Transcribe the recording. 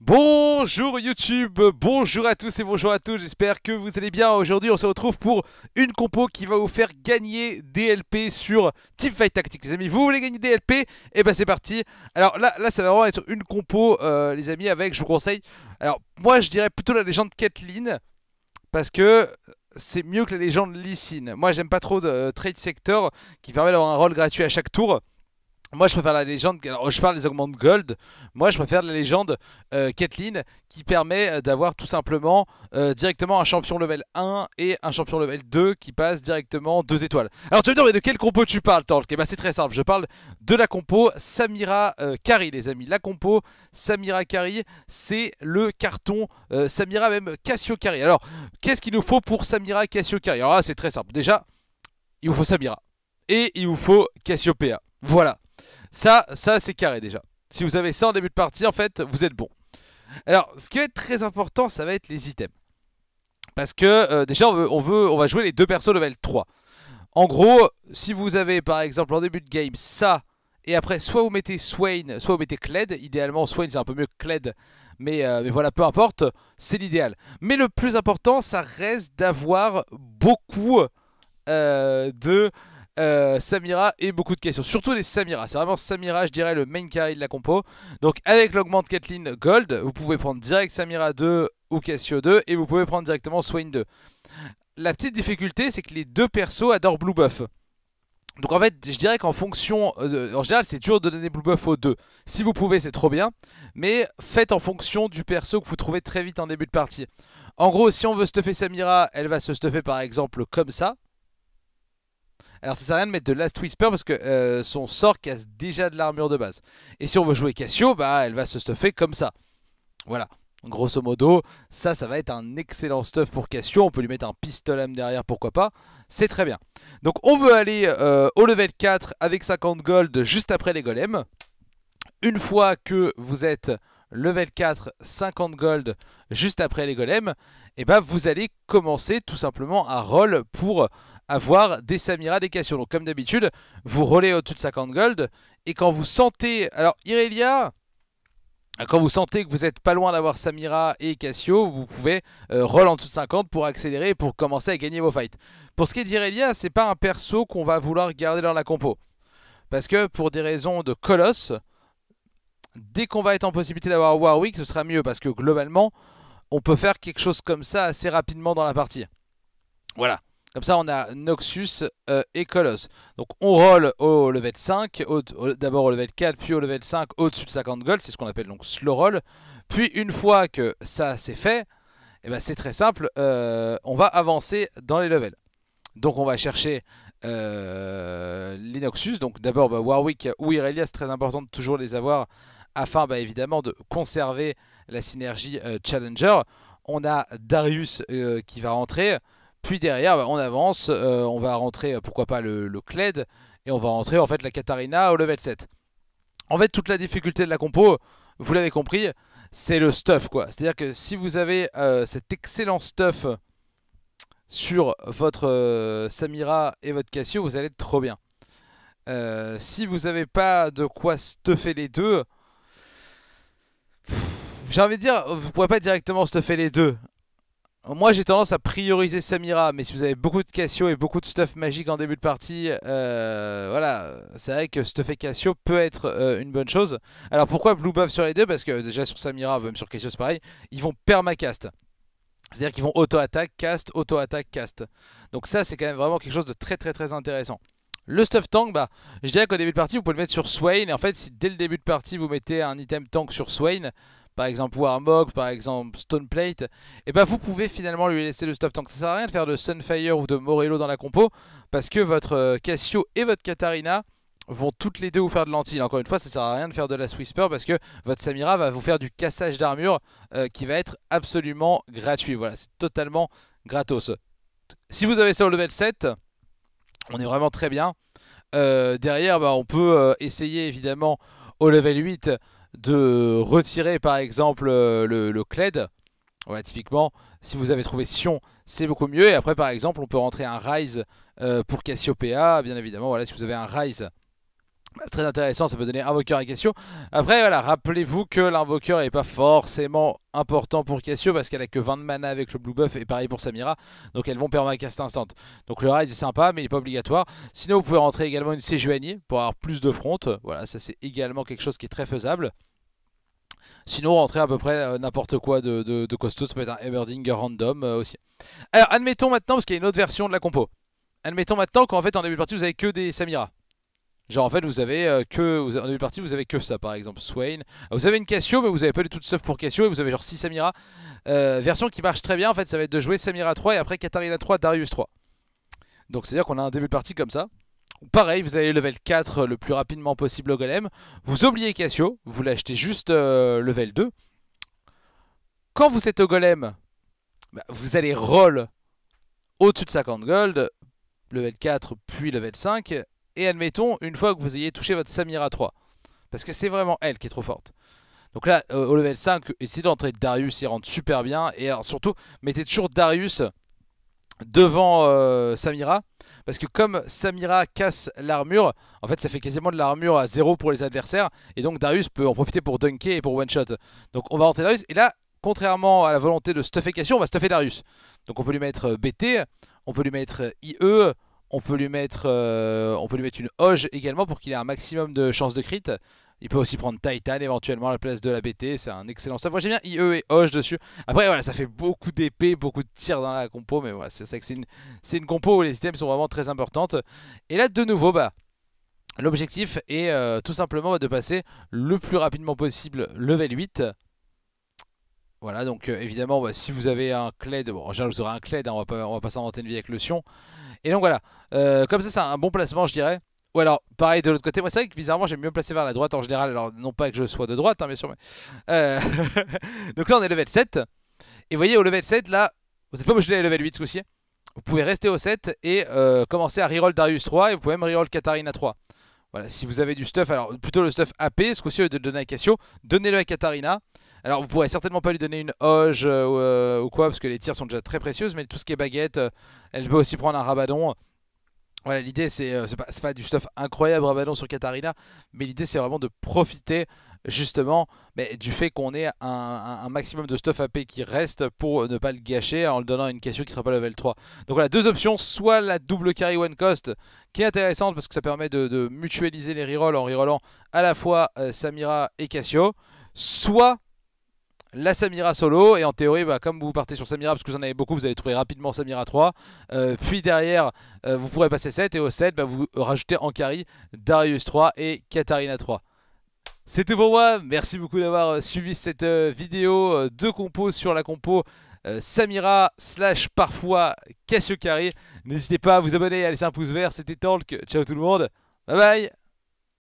Bonjour YouTube, bonjour à tous et bonjour à tous, j'espère que vous allez bien. Aujourd'hui on se retrouve pour une compo qui va vous faire gagner DLP sur Teamfight Tactics les amis. Vous voulez gagner DLP Et eh ben c'est parti. Alors là, là ça va vraiment être une compo euh, les amis avec, je vous conseille, alors moi je dirais plutôt la légende Kathleen parce que c'est mieux que la légende Sin Moi j'aime pas trop de euh, Trade Sector qui permet d'avoir un rôle gratuit à chaque tour. Moi je préfère la légende, alors je parle des augmentes gold, moi je préfère la légende euh, qui permet euh, d'avoir tout simplement euh, directement un champion level 1 et un champion level 2 qui passe directement 2 étoiles. Alors tu vas dire mais de quelle compo tu parles Talk Et eh bah ben, c'est très simple, je parle de la compo Samira les amis. La compo Samira Kari c'est le carton Samira même Cassio Kari. Alors qu'est-ce qu'il nous faut pour Samira Cassio Kari Alors c'est très simple, déjà il vous faut Samira et il vous faut Cassiopea. Voilà ça, ça c'est carré déjà. Si vous avez ça en début de partie, en fait, vous êtes bon. Alors, ce qui va être très important, ça va être les items. Parce que euh, déjà, on, veut, on, va jouer les deux persos level 3. En gros, si vous avez par exemple en début de game ça, et après soit vous mettez Swain, soit vous mettez Cled, idéalement Swain c'est un peu mieux que Cled, mais, euh, voilà, peu importe, c'est l'idéal. Mais le plus important, ça reste d'avoir beaucoup euh, de... Euh, Samira et beaucoup de questions. Surtout les Samira. C'est vraiment Samira, je dirais, le main carry de la compo. Donc avec l'augment Kathleen Gold, vous pouvez prendre direct Samira 2 ou Cassio 2 et vous pouvez prendre directement Swain 2. La petite difficulté, c'est que les deux persos adorent Blue Buff. Donc en fait, je dirais qu'en fonction... Euh, en général, c'est dur de donner Blue Buff aux deux. Si vous pouvez, c'est trop bien. Mais faites en fonction du perso que vous trouvez très vite en début de partie. En gros, si on veut stuffer Samira, elle va se stuffer par exemple comme ça. Alors ça sert à rien de mettre de Last Whisper parce que euh, son sort casse déjà de l'armure de base. Et si on veut jouer Cassio, bah elle va se stuffer comme ça. Voilà. Grosso modo, ça, ça va être un excellent stuff pour Cassio. On peut lui mettre un pistolet derrière, pourquoi pas. C'est très bien. Donc on veut aller euh, au level 4 avec 50 gold juste après les golems. Une fois que vous êtes level 4, 50 gold juste après les golems, et eh bah ben, vous allez commencer tout simplement à roll pour avoir des Samira, des Cassio. Donc comme d'habitude, vous rolez au-dessus de 50 gold. Et quand vous sentez... Alors Irelia, quand vous sentez que vous êtes pas loin d'avoir Samira et Cassio, vous pouvez euh, roll en dessous de 50 pour accélérer pour commencer à gagner vos fights. Pour ce qui est d'Irelia, c'est pas un perso qu'on va vouloir garder dans la compo. Parce que pour des raisons de colosse, dès qu'on va être en possibilité d'avoir Warwick, ce sera mieux. Parce que globalement, on peut faire quelque chose comme ça assez rapidement dans la partie. Voilà. Comme ça, on a Noxus euh, et Colosse. Donc, on roll au level 5, d'abord au level 4, puis au level 5, au-dessus de 50 gold. C'est ce qu'on appelle donc slow roll. Puis, une fois que ça c'est fait, eh ben, c'est très simple. Euh, on va avancer dans les levels. Donc, on va chercher euh, les Noxus. Donc, d'abord, bah, Warwick ou Irelia, c'est très important de toujours les avoir afin, bah, évidemment, de conserver la synergie Challenger. On a Darius qui va rentrer. Puis derrière, bah, on avance, euh, on va rentrer, euh, pourquoi pas, le, le, Cled, et on va rentrer en fait la Katarina au level 7. En fait, toute la difficulté de la compo, vous l'avez compris, c'est le stuff, quoi. C'est-à-dire que si vous avez euh, cet excellent stuff sur votre Samira et votre Cassio, vous allez être trop bien. si vous n'avez pas de quoi stuffer les deux, j'ai envie de dire, vous ne pouvez pas directement stuffer les deux. Moi j'ai tendance à prioriser Samira, mais si vous avez beaucoup de Cassio et beaucoup de stuff magique en début de partie, euh, voilà, c'est vrai que stuffer Cassio peut être euh, une bonne chose. Alors pourquoi Blue buff sur les deux Parce que euh, déjà sur Samira, même sur Cassio c'est pareil, ils vont permacast. C'est-à-dire qu'ils vont auto-attaque, cast, auto-attaque, cast. Donc ça c'est quand même vraiment quelque chose de très très très intéressant. Le stuff tank, bah, je dirais qu'au début de partie vous pouvez le mettre sur Swain, et en fait si dès le début de partie vous mettez un item tank sur Swain, par exemple Warmog, par exemple Stoneplate, et eh ben vous pouvez finalement lui laisser le stuff tank. Ça sert à rien de faire de Sunfire ou de Morello dans la compo, parce que votre euh, Cassio et votre Katarina vont toutes les deux vous faire de l'anti. Encore une fois, ça sert à rien de faire de la Swisper, parce que votre Samira va vous faire du cassage d'armure euh, qui va être absolument gratuit. Voilà, c'est totalement gratos. Si vous avez ça au level 7, on est vraiment très bien. Euh, derrière, ben, on peut essayer évidemment au level 8 de retirer par exemple euh, le, le Cled. Voilà, typiquement, si vous avez trouvé Sion, c'est beaucoup mieux. Et après, par exemple, on peut rentrer un Rise euh, pour Cassiopeia. Bien évidemment, voilà, si vous avez un Rise très intéressant, ça peut donner invoqueur à Cassio. Après, voilà, rappelez-vous que l'invoqueur n'est pas forcément important pour Cassio parce qu'elle a que 20 de mana avec le blue buff et pareil pour Samira. Donc elles vont perdre un cast instant. Donc le rise est sympa mais il n'est pas obligatoire. Sinon, vous pouvez rentrer également une Sejuani pour avoir plus de front. Voilà, ça c'est également quelque chose qui est très faisable. Sinon, rentrer à peu près euh, n'importe quoi de, de, costaud, ça peut être un Everdinger random euh, aussi. Alors, admettons maintenant, parce qu'il y a une autre version de la compo. Admettons maintenant qu'en fait, en début de partie, vous avez que des Samira. Genre en fait vous avez euh, que, en début de partie vous avez que ça par exemple, Swain. Vous avez une Cassio mais vous avez pas du tout de stuff pour Cassio et vous avez genre 6 Samira. Euh, version qui marche très bien en fait ça va être de jouer Samira 3 et après Katarina 3, Darius 3. Donc c'est à dire qu'on a un début de partie comme ça. Pareil, vous allez level 4 euh, le plus rapidement possible au golem. Vous oubliez Cassio, vous l'achetez juste level 2. Quand vous êtes au golem, bah, vous allez roll au-dessus de 50 gold, level 4 puis level 5 et admettons une fois que vous ayez touché votre Samira 3. Parce que c'est vraiment elle qui est trop forte. Donc là, euh, au level 5, essayez d'entrer Darius, il rentre super bien. Et alors surtout, mettez toujours Darius devant euh, Samira. Parce que comme Samira casse l'armure, en fait ça fait quasiment de l'armure à zéro pour les adversaires. Et donc Darius peut en profiter pour dunker et pour one-shot. Donc on va rentrer Darius. Et là, contrairement à la volonté de Cassio, on va stuffer Darius. Donc on peut lui mettre euh, BT, on peut lui mettre IE, on peut lui mettre, euh, on peut lui mettre une Hoge également pour qu'il ait un maximum de chances de crit. Il peut aussi prendre Titan éventuellement à la place de la BT. C'est un excellent stuff. Moi j'aime bien IE et Hoge dessus. Après voilà, ça fait beaucoup d'épées, beaucoup de tirs dans la compo. Mais voilà, c'est ça que c'est une, compo où les items sont vraiment très importantes. Et là de nouveau, bah... L'objectif est euh, tout simplement de passer le plus rapidement possible level 8 voilà, donc euh, évidemment, bah, si vous avez un Cled, bon, en général vous aurez un Cled, hein, on, va on va pas s'inventer une vie avec le Sion. Et donc voilà, euh, comme ça c'est un bon placement je dirais. Ou alors, pareil de l'autre côté. Moi, c'est vrai que bizarrement, j'aime mieux placer vers la droite en général. Alors, non pas que je sois de droite, hein, bien sûr. Mais... Euh, donc là, on est level 7. Et vous voyez, au level 7, là, vous n'êtes pas obligé d'aller level 8 ce coup-ci. Hein. Vous pouvez rester au 7 et euh, commencer à reroll Darius 3 et vous pouvez même reroll Katarina 3. Voilà, si vous avez du stuff, alors plutôt le stuff AP, ce coup-ci de donner à Cassio, donnez-le à Katarina. Alors vous pourrez certainement pas lui donner une hoge euh, euh, ou quoi parce que les tirs sont déjà très précieuses mais tout ce qui est baguette, euh, elle peut aussi prendre un rabadon. Voilà l'idée c'est pas, pas, du stuff incroyable rabadon sur Katarina mais l'idée c'est vraiment de profiter justement mais du fait qu'on ait un, maximum de stuff AP qui reste pour ne pas le gâcher en le donnant à une Cassio qui sera pas level 3. Donc voilà, deux options, soit la double carry one cost qui est intéressante parce que ça permet de, mutualiser les rerolls en rerollant à la fois Samira et Cassio, soit la Samira solo et en théorie bah, comme vous partez sur Samira parce que vous en avez beaucoup vous allez trouver rapidement Samira 3 euh, puis derrière euh, vous pourrez passer 7 et au 7 bah, vous rajoutez en carry Darius 3 et Katarina 3 c'est tout pour moi, merci beaucoup d'avoir euh, suivi cette vidéo de compo sur la compo Samira slash parfois Carré N'hésitez pas à vous abonner et à laisser un pouce vert, c'était Talk, ciao tout le monde, bye bye